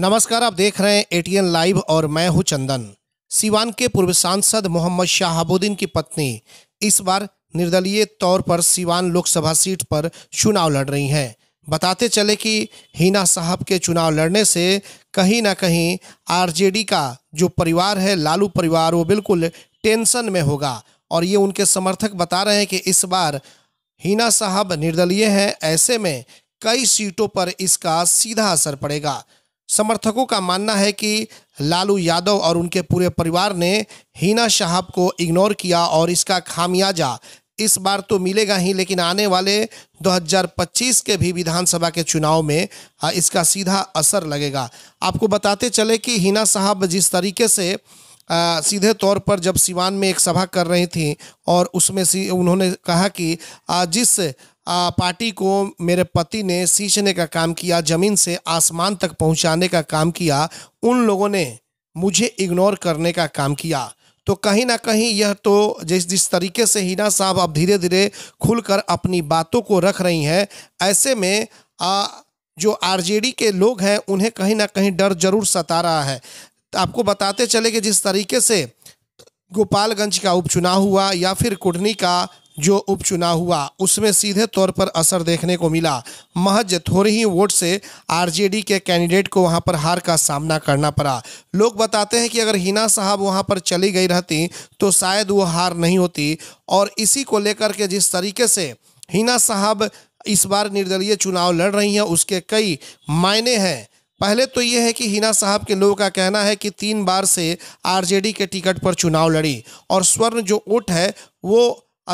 नमस्कार आप देख रहे हैं एटीएन लाइव और मैं हूं चंदन सिवान के पूर्व सांसद मोहम्मद शाहबुद्दीन की पत्नी इस बार निर्दलीय तौर पर सिवान लोकसभा सीट पर चुनाव लड़ रही हैं बताते चले कि हिना साहब के चुनाव लड़ने से कहीं ना कहीं आरजेडी का जो परिवार है लालू परिवार वो बिल्कुल टेंशन में होगा और ये उनके समर्थक बता रहे हैं कि इस बार हिना साहब निर्दलीय हैं ऐसे में कई सीटों पर इसका सीधा असर पड़ेगा समर्थकों का मानना है कि लालू यादव और उनके पूरे परिवार ने हीना साहब को इग्नोर किया और इसका खामियाजा इस बार तो मिलेगा ही लेकिन आने वाले 2025 के भी विधानसभा के चुनाव में इसका सीधा असर लगेगा आपको बताते चले कि हीना साहब जिस तरीके से आ, सीधे तौर पर जब सिवान में एक सभा कर रही थी और उसमें सी उन्होंने कहा कि आ, जिस पार्टी को मेरे पति ने सींचने का काम किया जमीन से आसमान तक पहुंचाने का काम किया उन लोगों ने मुझे इग्नोर करने का काम किया तो कहीं ना कहीं यह तो जिस जिस तरीके से हिना साहब अब धीरे धीरे खुलकर अपनी बातों को रख रही हैं ऐसे में आ, जो आरजेडी के लोग हैं उन्हें कहीं ना कहीं डर जरूर सता रहा है आपको बताते चले कि जिस तरीके से गोपालगंज का उपचुनाव हुआ या फिर कुटनी का जो उपचुनाव हुआ उसमें सीधे तौर पर असर देखने को मिला महज थोड़े ही वोट से आरजेडी के कैंडिडेट को वहां पर हार का सामना करना पड़ा लोग बताते हैं कि अगर हिना साहब वहां पर चली गई रहती तो शायद वो हार नहीं होती और इसी को लेकर के जिस तरीके से हिना साहब इस बार निर्दलीय चुनाव लड़ रही हैं उसके कई मायने हैं पहले तो ये है कि हिना साहब के लोगों का कहना है कि तीन बार से आरजेडी के टिकट पर चुनाव लड़ी और स्वर्ण जो वोट है वो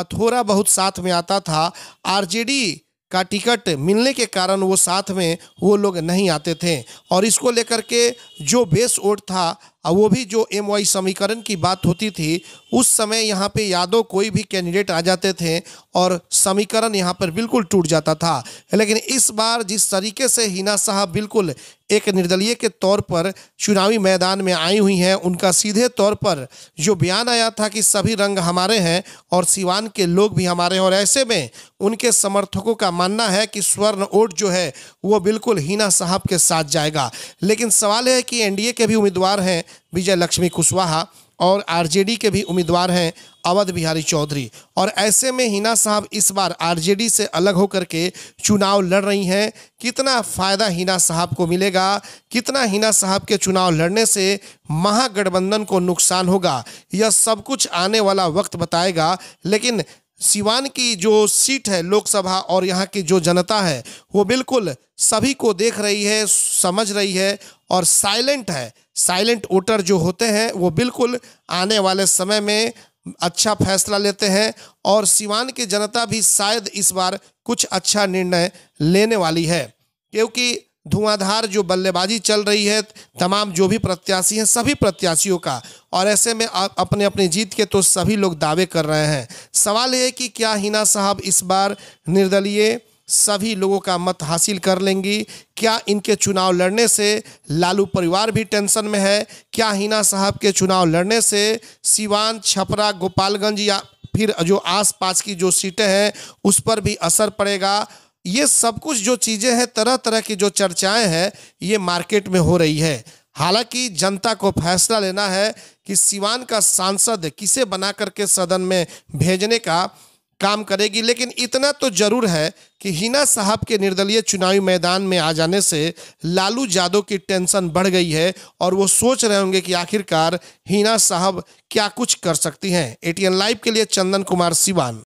थोड़ा बहुत साथ में आता था आरजेडी का टिकट मिलने के कारण वो साथ में वो लोग नहीं आते थे और इसको लेकर के जो बेस वोट था वो भी जो एम वाई समीकरण की बात होती थी उस समय यहाँ पे यादव कोई भी कैंडिडेट आ जाते थे और समीकरण यहाँ पर बिल्कुल टूट जाता था लेकिन इस बार जिस तरीके से हिना साहब बिल्कुल एक निर्दलीय के तौर पर चुनावी मैदान में आई हुई हैं उनका सीधे तौर पर जो बयान आया था कि सभी रंग हमारे हैं और सिवान के लोग भी हमारे हैं और ऐसे में उनके समर्थकों का मानना है कि स्वर्ण वोट जो है वो बिल्कुल हिना साहब के साथ जाएगा लेकिन सवाल है कि एनडीए के भी उम्मीदवार हैं विजय लक्ष्मी कुशवाहा और आरजेडी के भी उम्मीदवार हैं अवध बिहारी चौधरी और ऐसे में हिना साहब इस बार आरजेडी से अलग होकर के चुनाव लड़ रही हैं कितना फ़ायदा हिना साहब को मिलेगा कितना हिना साहब के चुनाव लड़ने से महागठबंधन को नुकसान होगा यह सब कुछ आने वाला वक्त बताएगा लेकिन सिवान की जो सीट है लोकसभा और यहाँ की जो जनता है वो बिल्कुल सभी को देख रही है समझ रही है और साइलेंट है साइलेंट वोटर जो होते हैं वो बिल्कुल आने वाले समय में अच्छा फैसला लेते हैं और सिवान की जनता भी शायद इस बार कुछ अच्छा निर्णय लेने वाली है क्योंकि धुआंधार जो बल्लेबाजी चल रही है तमाम जो भी प्रत्याशी हैं सभी प्रत्याशियों का और ऐसे में अपने अपने जीत के तो सभी लोग दावे कर रहे हैं सवाल ये कि क्या हिना साहब इस बार निर्दलीय सभी लोगों का मत हासिल कर लेंगी क्या इनके चुनाव लड़ने से लालू परिवार भी टेंशन में है क्या हिना साहब के चुनाव लड़ने से सिवान छपरा गोपालगंज या फिर जो पास की जो सीटें हैं उस पर भी असर पड़ेगा ये सब कुछ जो चीज़ें हैं तरह तरह की जो चर्चाएं हैं ये मार्केट में हो रही है हालांकि जनता को फैसला लेना है कि सिवान का सांसद किसे बना करके सदन में भेजने का काम करेगी लेकिन इतना तो जरूर है कि हिना साहब के निर्दलीय चुनावी मैदान में आ जाने से लालू यादव की टेंशन बढ़ गई है और वो सोच रहे होंगे कि आखिरकार हिना साहब क्या कुछ कर सकती हैं एटीएन लाइव के लिए चंदन कुमार सिवान